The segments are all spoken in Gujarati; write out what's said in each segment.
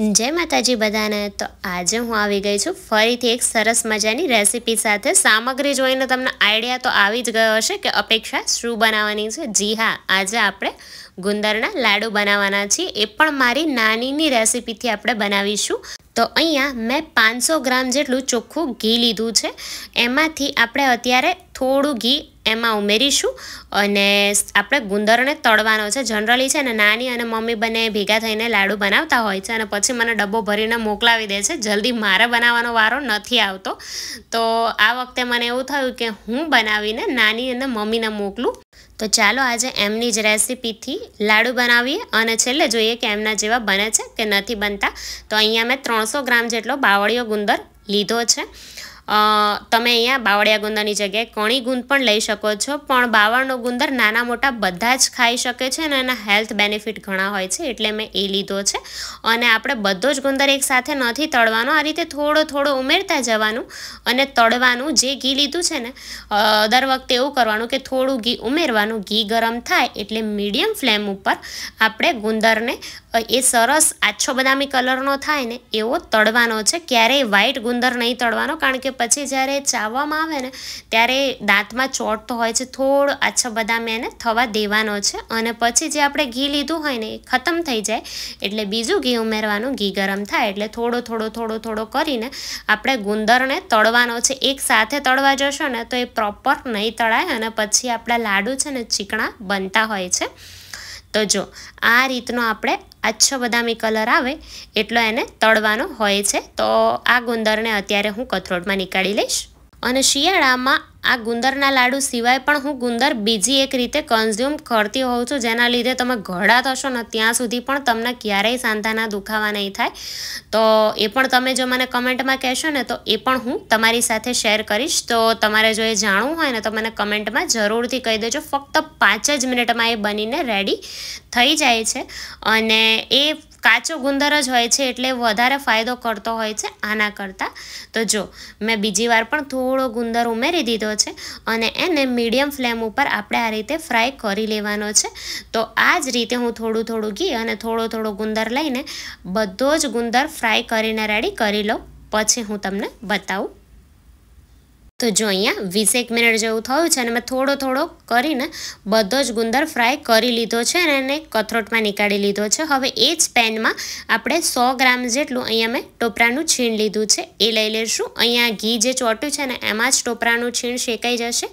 જય માતાજી બધાને તો આજે હું આવી ગઈ છું ફરીથી એક સરસ મજાની રેસીપી સાથે સામગ્રી જોઈને તમને આઈડિયા તો આવી જ ગયો હશે કે અપેક્ષા શું બનાવવાની છે જી હા આજે આપણે ગુંદરના લાડુ બનાવવાના છીએ એ પણ મારી નાનીની રેસીપીથી આપણે બનાવીશું તો અહીંયા મેં પાંચસો ગ્રામ જેટલું ચોખ્ખું ઘી લીધું છે એમાંથી આપણે અત્યારે થોડું ઘી એમાં ઉમેરીશું અને આપણે ગુંદરને તળવાનો છે જનરલી છે ને નાની અને મમ્મી બંને ભેગા થઈને લાડુ બનાવતા હોય છે અને પછી મને ડબ્બો ભરીને મોકલાવી દે છે જલ્દી મારે બનાવવાનો વારો નથી આવતો તો આ વખતે મને એવું થયું કે હું બનાવીને નાની અને મમ્મીને મોકલું તો ચાલો આજે એમની જ રેસીપીથી લાડુ બનાવીએ અને છેલ્લે જોઈએ કે એમના જેવા બને છે કે નથી બનતા તો અહીંયા મેં ત્રણસો ગ્રામ જેટલો બાવળીયો ગુંદર લીધો છે તમે અહીંયા બાવળિયા ગુંદરની જગ્યાએ કણી ગુંદ પણ લઈ શકો છો પણ બાવળનો ગુંદર નાના મોટા બધા જ ખાઈ શકે છે અને એના હેલ્થ બેનિફિટ ઘણા હોય છે એટલે મેં એ લીધો છે અને આપણે બધો જ ગુંદર એકસાથે નથી તળવાનો આ રીતે થોડો થોડો ઉમેરતા જવાનું અને તળવાનું જે ઘી લીધું છે ને દર વખતે એવું કરવાનું કે થોડું ઘી ઉમેરવાનું ઘી ગરમ થાય એટલે મીડિયમ ફ્લેમ ઉપર આપણે ગુંદરને એ સરસ આછો બદામી કલરનો થાય ને એવો તળવાનો છે ક્યારેય વ્હાઇટ ગુંદર નહીં તળવાનો કારણ કે પછી જ્યારે ચાવવામાં આવે ને ત્યારે દાંતમાં ચોટતો હોય છે થોડો આછો બદામ એને થવા દેવાનો છે અને પછી જે આપણે ઘી લીધું હોય ને એ ખતમ થઈ જાય એટલે બીજું ઘી ઉમેરવાનું ઘી ગરમ થાય એટલે થોડો થોડો થોડો થોડો કરીને આપણે ગુંદરને તળવાનો છે એક સાથે તળવા જશો ને તો એ પ્રોપર નહીં તળાય અને પછી આપણા લાડુ છે ને ચીકણા બનતા હોય છે તો જો આ રીતનો આપણે આછો બદામી કલર આવે એટલો એને તળવાનો હોય છે તો આ ગુંદરને અત્યારે હું કથરોટમાં નીકાળી લઈશ અને શિયાળામાં આ ગુંદરના લાડુ સિવાય પણ હું ગુંદર બીજી એક રીતે કન્ઝ્યુમ કરતી હોઉં છું જેના લીધે તમે ઘડા થશો ને ત્યાં સુધી પણ તમને ક્યારેય સાંધાના દુખાવા નહીં થાય તો એ પણ તમે જો મને કમેન્ટમાં કહેશો ને તો એ પણ હું તમારી સાથે શેર કરીશ તો તમારે જો એ જાણવું હોય ને તો મને કમેન્ટમાં જરૂરથી કહી દેજો ફક્ત પાંચ જ મિનિટમાં એ બનીને રેડી થઈ જાય છે અને એ કાચો ગુંદર જ હોય છે એટલે વધારે ફાયદો કરતો હોય છે આના કરતાં તો જો મેં બીજી વાર પણ થોડો ગુંદર ઉમેરી દીધો છે અને એને મીડિયમ ફ્લેમ ઉપર આપણે આ રીતે ફ્રાય કરી લેવાનો છે તો આ જ રીતે હું થોડું થોડું ઘી અને થોડો થોડો ગુંદર લઈને બધો જ ગુંદર ફ્રાય કરીને રેડી કરી લઉં પછી હું તમને બતાવું તો જો અહીંયા વીસેક મિનિટ જેવું થયું છે અને મેં થોડો થોડો કરીને બધો જ ગુંદર ફ્રાય કરી લીધો છે અને એને કથરોટમાં નીકાળી લીધો છે હવે એ જ પેનમાં આપણે સો ગ્રામ જેટલું અહીંયા મેં ટોપરાનું છીણ લીધું છે એ લઈ લઈશું અહીંયા ઘી જે ચોટ્યું છે ને એમાં જ ટોપરાનું છીણ શેકાઈ જશે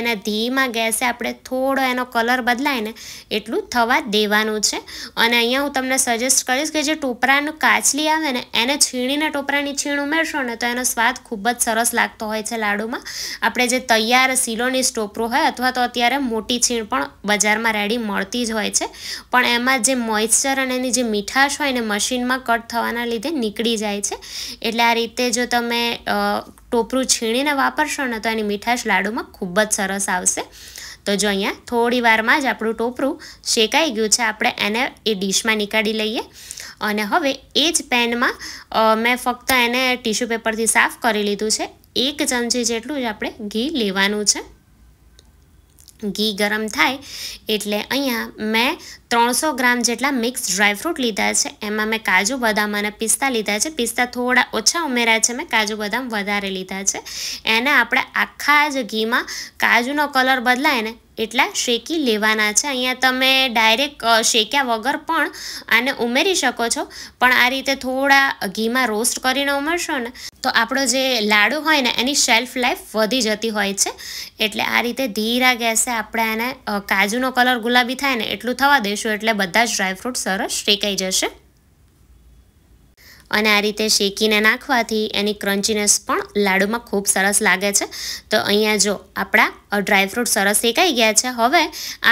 એના ધીમાં ગેસે આપણે થોડો એનો કલર બદલાય ને એટલું થવા દેવાનું છે અને અહીંયા હું તમને સજેસ્ટ કરીશ કે જે ટોપરાનું કાચલી આવે ને એને છીણીને ટોપરાની છીણ ઉમેરશો ને તો એનો સ્વાદ ખૂબ જ સરસ લાગતો હોય છે લાડુ બાજુમાં આપણે જે તૈયાર સિલોની સ્ટોપરો હોય અથવા તો અત્યારે મોટી છીણ પણ બજારમાં રેડી મળતી જ હોય છે પણ એમાં જે મોઇશ્ચર અને એની જે મીઠાશ હોય ને મશીનમાં કટ થવાના લીધે નીકળી જાય છે એટલે આ રીતે જો તમે ટોપરું છીણીને વાપરશો ને તો એની મીઠાશ લાડુમાં ખૂબ જ સરસ આવશે તો જો અહીંયા થોડી વારમાં જ આપણું ટોપરું શેકાઈ ગયું છે આપણે એને એ ડીશમાં નીકાળી લઈએ અને હવે એ જ પેનમાં મેં ફક્ત એને ટીશ્યુ પેપરથી સાફ કરી લીધું છે એક ચમચી જેટલું જ આપણે ઘી લેવાનું છે ઘી ગરમ થાય એટલે અહીંયા મેં ત્રણસો ગ્રામ જેટલા મિક્સ ડ્રાયફ્રૂટ લીધા છે એમાં મેં કાજુ બદામ અને પિસ્તા લીધા છે પિસ્તા થોડા ઓછા ઉમેર્યા છે મેં કાજુ બદામ વધારે લીધા છે એને આપણે આખા જ ઘીમાં કાજુનો કલર બદલાય ને એટલા શેકી લેવાના છે અહીંયા તમે ડાયરેક્ટ શેક્યા વગર પણ આને ઉમેરી શકો છો પણ આ રીતે થોડા ઘીમાં રોસ્ટ કરીને ઉમેરશો ને તો આપણો જે લાડુ હોય ને એની શેલ્ફ લાઈફ વધી જતી હોય છે એટલે આ રીતે ધીરા ગેસે આપણે એને કાજુનો કલર ગુલાબી થાય ને એટલું થવા દઈશું એટલે બધા જ ડ્રાયફ્રૂટ સરસ શેકાઈ જશે અને આ રીતે શેકીને નાખવાથી એની ક્રન્ચીનેસ પણ લાડુમાં ખૂબ સરસ લાગે છે તો અહીંયા જો આપણા ડ્રાયફ્રૂટ સરસ શેકાઈ ગયા છે હવે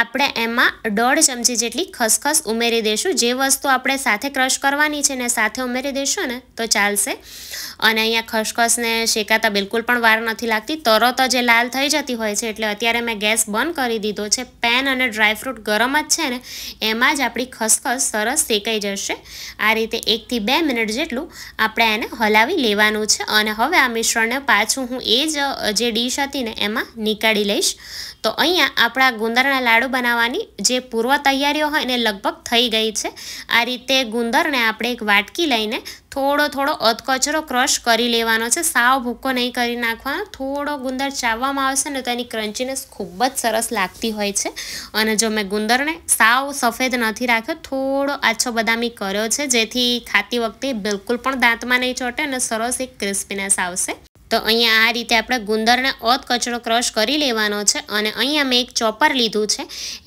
આપણે એમાં દોઢ ચમચી જેટલી ખસખસ ઉમેરી દઈશું જે વસ્તુ આપણે સાથે ક્રશ કરવાની છે ને સાથે ઉમેરી દઈશું ને તો ચાલશે અને અહીંયા ખસખસને શેકાતા બિલકુલ પણ વાર નથી લાગતી તરત જ લાલ થઈ જતી હોય છે એટલે અત્યારે મેં ગેસ બંધ કરી દીધો છે પેન અને ડ્રાયફ્રૂટ ગરમ જ છે ને એમાં જ આપણી ખસખસ સરસ શેકાઈ જશે આ રીતે એકથી બે મિનિટ જે જેટલું આપણે એને હલાવી લેવાનું છે અને હવે આ મિશ્રણને પાછું હું એ જ જે ડીશ હતી ને એમાં નીકાળી લઈશ તો અહીંયા આપણા ગુંદરના લાડુ બનાવવાની જે પૂર્વ તૈયારીઓ હોય એને લગભગ થઈ ગઈ છે આ રીતે ગુંદરને આપણે એક વાટકી લઈને થોડો થોડો અધકચરો ક્રશ કરી લેવાનો છે સાવ ભૂકો નહીં કરી નાખવાનો થોડો ગુંદર ચાવવામાં આવશે ને તો એની ક્રન્ચીનેસ ખૂબ જ સરસ લાગતી હોય છે અને જો મેં ગુંદરને સાવ સફેદ નથી રાખ્યો થોડો આછો બદામી કર્યો છે જેથી ખાતી વખતે બિલકુલ પણ દાંતમાં નહીં ચોટે અને સરસ એક ક્રિસ્પીનેસ આવશે તો અહીંયા આ રીતે આપણે ગુંદરને અધ કચરો ક્રશ કરી લેવાનો છે અને અહીંયા મેં એક ચોપર લીધું છે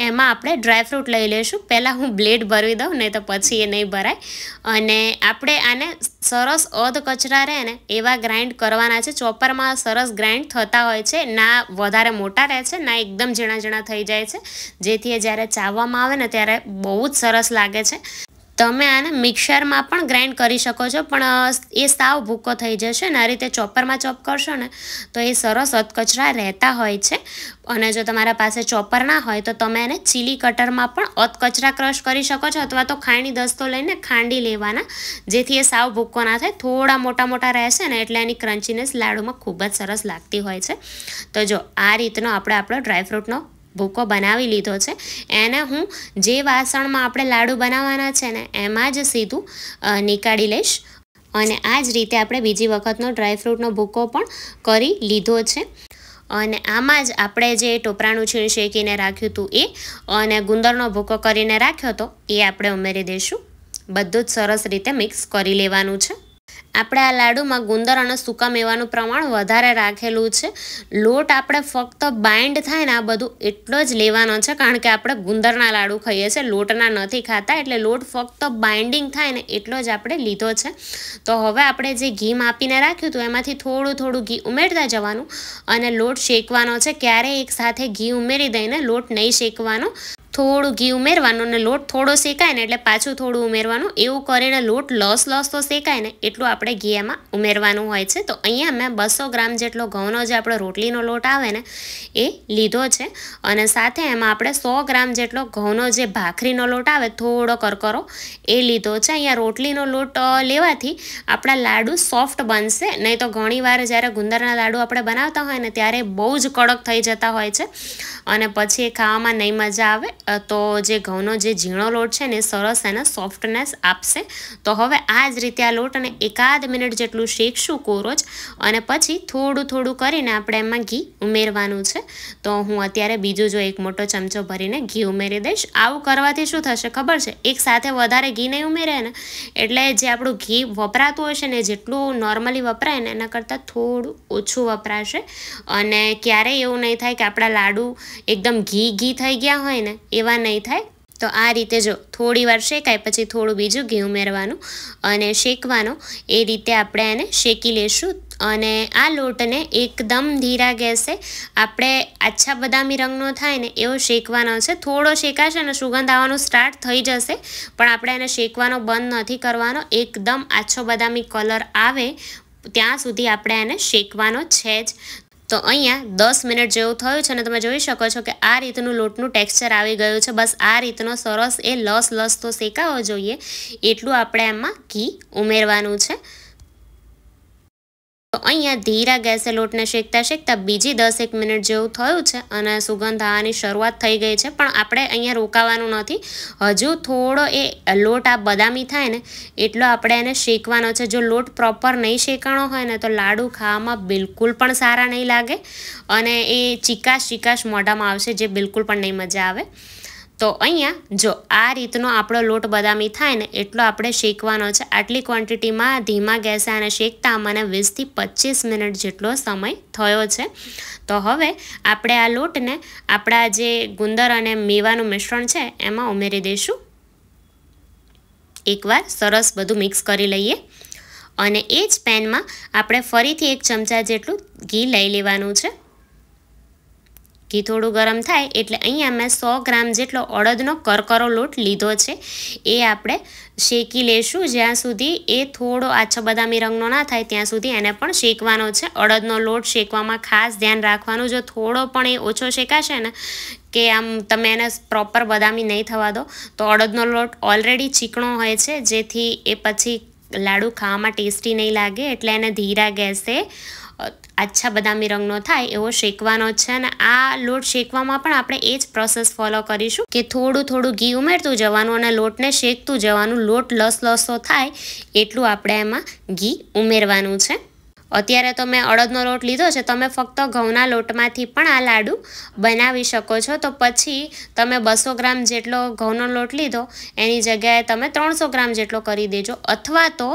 એમાં આપણે ડ્રાયફ્રૂટ લઈ લઈશું પહેલાં હું બ્લેડ ભરવી દઉં નહીં તો પછી એ નહીં ભરાય અને આપણે આને સરસ અધ કચરા રહે ને એવા ગ્રાઇન્ડ કરવાના છે ચોપરમાં સરસ ગ્રાઇન્ડ થતા હોય છે ના વધારે મોટા રહે છે ના એકદમ ઝીણા ઝીણા થઈ જાય છે જેથી એ જ્યારે ચાવવામાં આવે ને ત્યારે બહુ જ સરસ લાગે છે તમે આને મિક્સરમાં પણ ગ્રાઇન્ડ કરી શકો છો પણ એ સાવ ભૂકો થઈ જશે ને આ રીતે ચોપરમાં ચોપ કરશો ને તો એ સરસ અધકચરા રહેતા હોય છે અને જો તમારા પાસે ચોપર ના હોય તો તમે એને ચીલી કટરમાં પણ અતકચરા ક્રશ કરી શકો છો અથવા તો ખાંડી દસ્તો લઈને ખાંડી લેવાના જેથી એ સાવ ભૂકો ના થાય થોડા મોટા મોટા રહેશે ને એટલે એની ક્રન્ચીનેસ લાડુમાં ખૂબ જ સરસ લાગતી હોય છે તો જો આ રીતનો આપણે આપણો ડ્રાયફ્રૂટનો ભૂકો બનાવી લીધો છે એને હું જે વાસણમાં આપણે લાડુ બનાવવાના છે ને એમાં જ સીધું નીકાળી લઈશ અને આ જ રીતે આપણે બીજી વખતનો ડ્રાયફ્રૂટનો ભૂકો પણ કરી લીધો છે અને આમાં જ આપણે જે ટોપરાનું છીણ શેકીને રાખ્યું હતું એ અને ગુંદરનો ભૂકો કરીને રાખ્યો હતો એ આપણે ઉમેરી દઈશું બધું જ સરસ રીતે મિક્સ કરી લેવાનું છે આપણે આ લાડુમાં ગુંદર અને સૂકા મેવાનું પ્રમાણ વધારે રાખેલું છે લોટ આપણે ફક્ત બાઇન્ડ થાય ને આ બધું એટલો જ લેવાનો છે કારણ કે આપણે ગુંદરના લાડુ ખાઈએ છીએ લોટના નથી ખાતા એટલે લોટ ફક્ત બાઇન્ડિંગ થાય ને એટલો જ આપણે લીધો છે તો હવે આપણે જે ઘી માપીને રાખ્યું હતું એમાંથી થોડું થોડું ઘી ઉમેરતા જવાનું અને લોટ શેકવાનો છે ક્યારેય એક સાથે ઘી ઉમેરી દઈને લોટ નહીં શેકવાનો થોડું ઘી ઉમેરવાનું અને લોટ થોડો શેકાય ને એટલે પાછું થોડું ઉમેરવાનું એવું કરીને લોટ લોસ લોસ તો શેકાય ને એટલું આપણે ઘી એમાં ઉમેરવાનું હોય છે તો અહીંયા મેં બસો ગ્રામ જેટલો ઘઉંનો જે આપણો રોટલીનો લોટ આવે ને એ લીધો છે અને સાથે એમાં આપણે સો ગ્રામ જેટલો ઘઉંનો જે ભાખરીનો લોટ આવે થોડો કરકરો એ લીધો છે અહીંયા રોટલીનો લોટ લેવાથી આપણા લાડુ સોફ્ટ બનશે નહીં તો ઘણીવાર જ્યારે ગુંદરના લાડુ આપણે બનાવતા હોય ને ત્યારે બહુ જ કડક થઈ જતા હોય છે અને પછી એ ખાવામાં નહીં મજા આવે તો જે ઘઉંનો જે ઝીણો લોટ છે ને સરસ એને સોફ્ટનેસ આપશે તો હવે આ જ રીતે આ લોટને એકાદ મિનિટ જેટલું શેકશું કોરોજ અને પછી થોડું થોડું કરીને આપણે એમાં ઘી ઉમેરવાનું છે તો હું અત્યારે બીજો જો એક મોટો ચમચો ભરીને ઘી ઉમેરી દઈશ આવું કરવાથી શું થશે ખબર છે એક સાથે વધારે ઘી નહીં ઉમેરે ને એટલે જે આપણું ઘી વપરાતું હશે ને જેટલું નોર્મલી વપરાય ને એના કરતાં થોડું ઓછું વપરાશે અને ક્યારેય એવું નહીં થાય કે આપણા લાડુ એકદમ ઘી ઘી થઈ ગયા હોય ને એ એવા નહીં થાય તો આ રીતે જો થોડીવાર શેકાય પછી થોડું બીજું ઘી ઉમેરવાનું અને શેકવાનો એ રીતે આપણે એને શેકી લેશું અને આ લોટને એકદમ ધીરા ગેસે આપણે આછા બદામી રંગનો થાય ને એવો શેકવાનો છે થોડો શેકાશે અને સુગંધ આવવાનું સ્ટાર્ટ થઈ જશે પણ આપણે એને શેકવાનો બંધ નથી કરવાનો એકદમ આછો બદામી કલર આવે ત્યાં સુધી આપણે એને શેકવાનો છે જ તો અહીંયા દસ મિનિટ જેવું થયું છે અને તમે જોઈ શકો છો કે આ રીતનું લોટનું ટેક્સચર આવી ગયું છે બસ આ રીતનો સરસ એ લસ લસ તો શેકાવો જોઈએ એટલું આપણે એમાં ઘી ઉમેરવાનું છે અહીંયા ધીરા ગેસે લોટને શેકતા શેકતા બીજી દસ એક મિનિટ જેવું થયું છે અને સુગંધ આવવાની શરૂઆત થઈ ગઈ છે પણ આપણે અહીંયા રોકાવાનું નથી હજુ થોડો એ લોટ આ બદામી થાય ને એટલો આપણે એને શેકવાનો છે જો લોટ પ્રોપર નહીં શેકાણો હોય ને તો લાડુ ખાવામાં બિલકુલ પણ સારા નહીં લાગે અને એ ચીકાશ ચિકાશ મોઢામાં આવશે જે બિલકુલ પણ નહીં મજા આવે તો અહીંયા જો આ રીતનો આપણો લોટ બદામી થાય ને એટલો આપણે શેકવાનો છે આટલી ક્વોન્ટિટીમાં ધીમા ગેસે આને શેકતા મને વીસથી પચીસ મિનિટ જેટલો સમય થયો છે તો હવે આપણે આ લોટને આપણા જે ગુંદર અને મેવાનું મિશ્રણ છે એમાં ઉમેરી દઈશું એકવાર સરસ બધું મિક્સ કરી લઈએ અને એ જ પેનમાં આપણે ફરીથી એક ચમચા જેટલું ઘી લઈ લેવાનું છે ઘી થોડું ગરમ થાય એટલે અહીંયા મેં સો ગ્રામ જેટલો અડદનો કરકરો લોટ લીધો છે એ આપણે શેકી લેશું જ્યાં સુધી એ થોડો આછો બદામી રંગનો ના થાય ત્યાં સુધી એને પણ શેકવાનો છે અડદનો લોટ શેકવામાં ખાસ ધ્યાન રાખવાનું જો થોડો પણ એ ઓછો શેકાશે ને કે આમ તમે એને પ્રોપર બદામી નહીં થવા દો તો અડદનો લોટ ઓલરેડી ચીકણો હોય છે જેથી એ પછી લાડુ ખાવામાં ટેસ્ટી નહીં લાગે એટલે એને ધીરા ગેસે આછા બદામી રંગનો થાય એવો શેકવાનો છે અને આ લોટ શેકવામાં પણ આપણે એ જ પ્રોસેસ ફોલો કરીશું કે થોડું થોડું ઘી ઉમેરતું જવાનું અને લોટને શેકતું જવાનું લોટ લસલસો થાય એટલું આપણે એમાં ઘી ઉમેરવાનું છે અત્યારે તો મેં અડદનો લોટ લીધો છે તમે ફક્ત ઘઉંના લોટમાંથી પણ આ લાડુ બનાવી શકો છો તો પછી તમે બસો ગ્રામ જેટલો ઘઉંનો લોટ લીધો એની જગ્યાએ તમે ત્રણસો ગ્રામ જેટલો કરી દેજો અથવા તો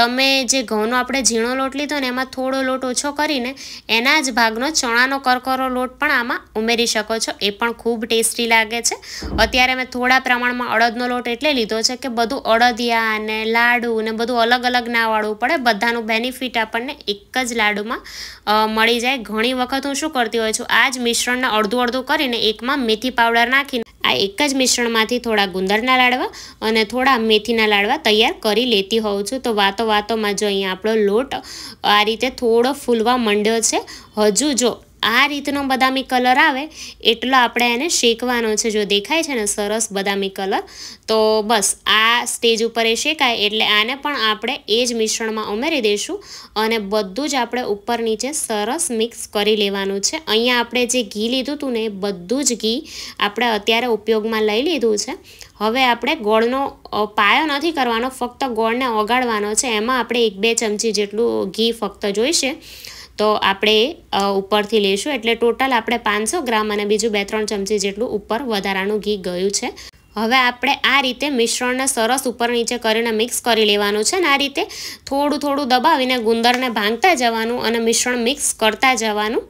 તમે જે ઘઉંનો આપણે ઝીણો લોટ લીધો ને એમાં થોડો લોટ ઓછો કરીને એના જ ભાગનો ચણાનો કરકરો લોટ પણ આમાં ઉમેરી શકો છો એ પણ ખૂબ ટેસ્ટી લાગે છે અત્યારે મેં થોડા પ્રમાણમાં અડદનો લોટ એટલે લીધો છે કે બધું અડદિયા ને લાડુ ને બધું અલગ અલગ ના વાળવું પડે બધાનું બેનિફિટ આપણને એક એક જ લાડુમાં મળી જાય ઘણી વખત હું શું કરતી હોય છું આ જ મિશ્રણને અડધું અડધું કરીને એકમાં મેથી પાવડર નાખીને આ એક જ મિશ્રણમાંથી થોડા ગુંદરના લાડવા અને થોડા મેથીના લાડવા તૈયાર કરી લેતી હોઉં છું તો વાતો વાતોમાં જો અહીંયા આપણો લોટ આ રીતે થોડો ફૂલવા માંડ્યો છે હજુ જો આ રીતનો બદામી કલર આવે એટલો આપણે એને શેકવાનો છે જો દેખાય છે ને સરસ બદામી કલર તો બસ આ સ્ટેજ ઉપર એ શેકાય એટલે આને પણ આપણે એ જ મિશ્રણમાં ઉમેરી દઈશું અને બધું જ આપણે ઉપર નીચે સરસ મિક્સ કરી લેવાનું છે અહીંયા આપણે જે ઘી લીધું હતું ને એ બધું જ ઘી આપણે અત્યારે ઉપયોગમાં લઈ લીધું છે હવે આપણે ગોળનો પાયો નથી કરવાનો ફક્ત ગોળને ઓગાળવાનો છે એમાં આપણે એક બે ચમચી જેટલું ઘી ફક્ત જોઈશે તો આપણે ઉપરથી લઈશું એટલે ટોટલ આપણે પાંચસો ગ્રામ અને બીજું બે ત્રણ ચમચી જેટલું ઉપર વધારાનું ઘી ગયું છે હવે આપણે આ રીતે મિશ્રણને સરસ ઉપર નીચે કરીને મિક્સ કરી લેવાનું છે ને આ રીતે થોડું થોડું દબાવીને ગુંદરને ભાંગતા જવાનું અને મિશ્રણ મિક્સ કરતા જવાનું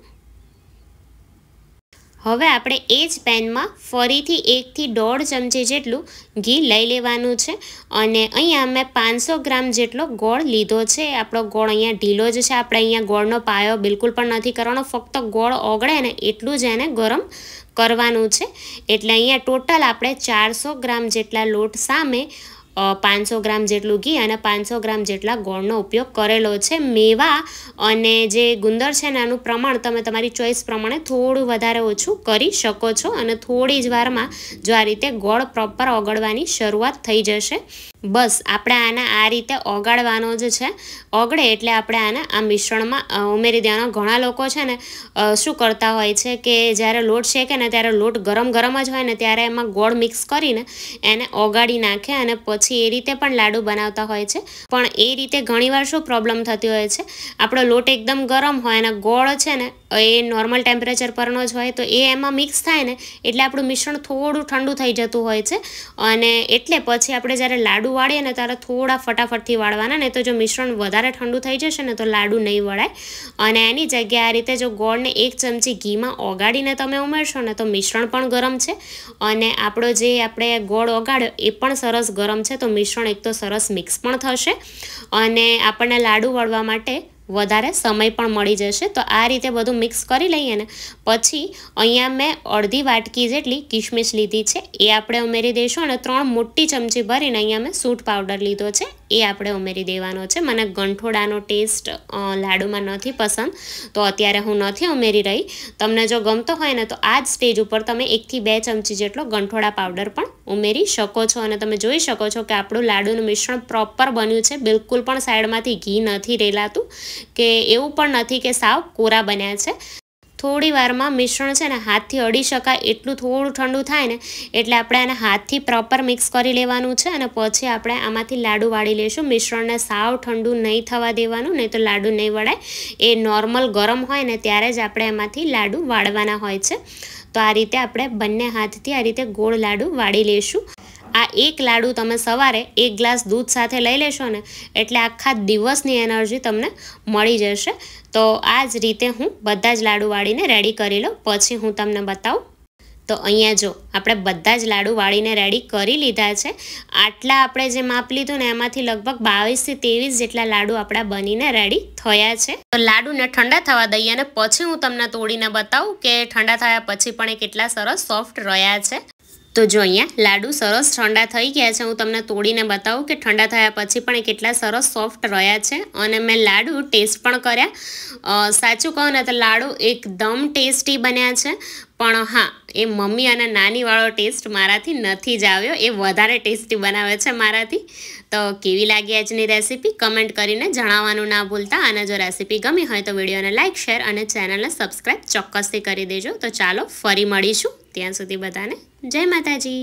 હવે આપણે એ જ પેનમાં ફરીથી એકથી દોઢ ચમચી જેટલું ઘી લઈ લેવાનું છે અને અહીંયા મેં પાંચસો ગ્રામ જેટલો ગોળ લીધો છે આપણો ગોળ અહીંયા ઢીલો જ છે આપણે અહીંયા ગોળનો પાયો બિલકુલ પણ નથી કરવાનો ફક્ત ગોળ ઓગળે ને એટલું જ એને ગરમ કરવાનું છે એટલે અહીંયા ટોટલ આપણે ચારસો ગ્રામ જેટલા લોટ સામે પાંચસો ગ્રામ જેટલું ઘી અને પાંચસો ગ્રામ જેટલા ગોળનો ઉપયોગ કરેલો છે મેવા અને જે ગુંદર છે ને આનું પ્રમાણ તમે તમારી ચોઈસ પ્રમાણે થોડું વધારે ઓછું કરી શકો છો અને થોડી જ વારમાં જો આ રીતે ગોળ પ્રોપર ઓગળવાની શરૂઆત થઈ જશે બસ આપણે આને આ રીતે ઓગાળવાનો જ છે ઓગળે એટલે આપણે આને આ મિશ્રણમાં ઉમેરી દેવાનો ઘણા લોકો છે ને શું કરતા હોય છે કે જ્યારે લોટ શેકે ને ત્યારે લોટ ગરમ ગરમ જ હોય ને ત્યારે એમાં ગોળ મિક્સ કરીને એને ઓગાળી નાખે અને પછી એ રીતે પણ લાડુ બનાવતા હોય છે પણ એ રીતે ઘણીવાર શું પ્રોબ્લેમ થતી હોય છે આપણો લોટ એકદમ ગરમ હોય અને ગોળ છે ને એ નોર્મલ ટેમ્પરેચર પરનો જ હોય તો એ એમાં મિક્સ થાય ને એટલે આપણું મિશ્રણ થોડું ઠંડુ થઈ જતું હોય છે અને એટલે પછી આપણે જ્યારે લાડુ લાડુ વાળીએ ને ત્યારે થોડા ફટાફટથી વાળવાના ને તો જો મિશ્રણ વધારે ઠંડુ થઈ જશે ને તો લાડુ નહીં વળાય અને એની જગ્યાએ આ રીતે જો ગોળને એક ચમચી ઘીમાં ઓગાળીને તમે ઉમેરશો ને તો મિશ્રણ પણ ગરમ છે અને આપણો જે આપણે ગોળ ઓગાળ્યો એ પણ સરસ ગરમ છે તો મિશ્રણ એક તો સરસ મિક્સ પણ થશે અને આપણને લાડુ વળવા માટે વધારે સમય પણ મળી જશે તો આ રીતે બધું મિક્સ કરી લઈએ ને પછી અહીંયા મેં અડધી વાટકી જેટલી કિશમિશ લીધી છે એ આપણે ઉમેરી દઈશું અને ત્રણ મોટી ચમચી ભરીને અહીંયા મેં સૂટ પાવડર લીધો છે એ આપણે ઉમેરી દેવાનો છે મને ગંઠોડાનો ટેસ્ટ લાડુમાં નથી પસંદ તો અત્યારે હું નથી ઉમેરી રહી તમને જો ગમતો હોય ને તો આ જ સ્ટેજ ઉપર તમે એકથી બે ચમચી જેટલો ગંઠોડા પાવડર પણ ઉમેરી શકો છો અને તમે જોઈ શકો છો કે આપણું લાડુનું મિશ્રણ પ્રોપર બન્યું છે બિલકુલ પણ સાઈડમાંથી ઘી નથી રેલાતું કે એવું પણ નથી કે સાવ કોરા બન્યા છે થોડી વારમાં મિશ્રણ છે ને હાથથી અડી શકાય એટલું થોડું ઠંડુ થાય ને એટલે આપણે એને હાથથી પ્રોપર મિક્સ કરી લેવાનું છે અને પછી આપણે આમાંથી લાડુ વાળી લઈશું મિશ્રણને સાવ ઠંડુ નહીં થવા દેવાનું નહીં તો લાડુ નહીં વળાય એ નોર્મલ ગરમ હોય ને ત્યારે જ આપણે એમાંથી લાડુ વાળવાના હોય છે તો આ રીતે આપણે બંને હાથથી આ રીતે ગોળ લાડુ વાળી લઈશું આ એક લાડુ તમે સવારે એક ગ્લાસ દૂધ સાથે લઈ લેશો ને એટલે આખા દિવસની એનર્જી તમને મળી જશે તો આ જ રીતે હું બધા જ લાડુ વાળીને રેડી કરી લઉં પછી હું તમને બતાવું તો અહીંયા જો આપણે બધા જ લાડુ વાળીને રેડી કરી લીધા છે આટલા આપણે જે માપ લીધું ને એમાંથી લગભગ બાવીસથી ત્રેવીસ જેટલા લાડુ આપણા બનીને રેડી થયા છે તો લાડુને ઠંડા થવા દઈએ અને પછી હું તમને તોડીને બતાવું કે ઠંડા થયા પછી પણ એ કેટલા સરસ સોફ્ટ રહ્યા છે તો જો અહીંયા લાડુ સરસ ઠંડા થઈ ગયા છે હું તમને તોડીને બતાવું કે ઠંડા થયા પછી પણ કેટલા સરસ સોફ્ટ રહ્યા છે અને મેં લાડુ ટેસ્ટ પણ કર્યા સાચું કહું ને તો લાડુ એકદમ ટેસ્ટી બન્યા છે પણ હા એ મમ્મી અને નાનીવાળો ટેસ્ટ મારાથી નથી જ આવ્યો એ વધારે ટેસ્ટી બનાવે છે મારાથી તો કેવી લાગી આજની રેસીપી કમેન્ટ કરીને જણાવવાનું ના ભૂલતા અને જો રેસીપી ગમી હોય તો વિડીયોને લાઇક શેર અને ચેનલને સબસ્ક્રાઈબ ચોક્કસથી કરી દેજો તો ચાલો ફરી મળીશું ત્યાં સુધી બધાને જય માતાજી